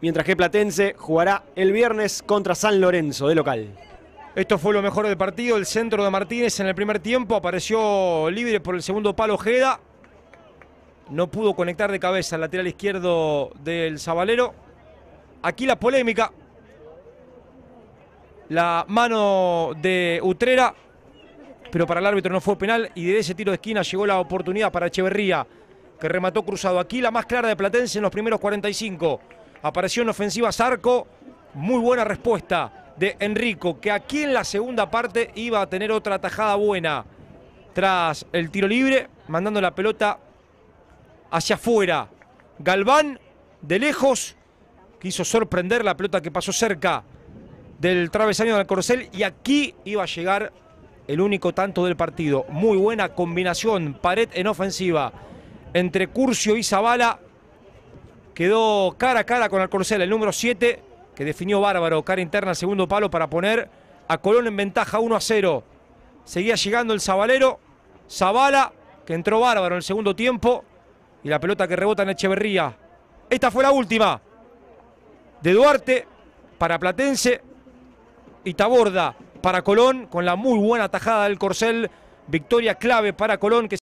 mientras que Platense jugará el viernes contra San Lorenzo de local. Esto fue lo mejor del partido, el centro de Martínez en el primer tiempo, apareció libre por el segundo palo Ojeda, no pudo conectar de cabeza el lateral izquierdo del Zabalero. Aquí la polémica, la mano de Utrera, pero para el árbitro no fue penal y de ese tiro de esquina llegó la oportunidad para Echeverría, que remató cruzado. Aquí la más clara de Platense en los primeros 45. Apareció en ofensiva Zarco, muy buena respuesta de Enrico, que aquí en la segunda parte iba a tener otra tajada buena. Tras el tiro libre, mandando la pelota hacia afuera. Galván, de lejos, quiso sorprender la pelota que pasó cerca del travesaño del Corcel y aquí iba a llegar el único tanto del partido. Muy buena combinación, pared en ofensiva entre Curcio y Zavala Quedó cara a cara con el Corcel, el número 7, que definió bárbaro, cara interna segundo palo para poner a Colón en ventaja 1 a 0. Seguía llegando el Zabalero, Zabala, que entró bárbaro en el segundo tiempo, y la pelota que rebota en Echeverría. Esta fue la última de Duarte para Platense y Taborda para Colón con la muy buena tajada del Corcel. Victoria clave para Colón que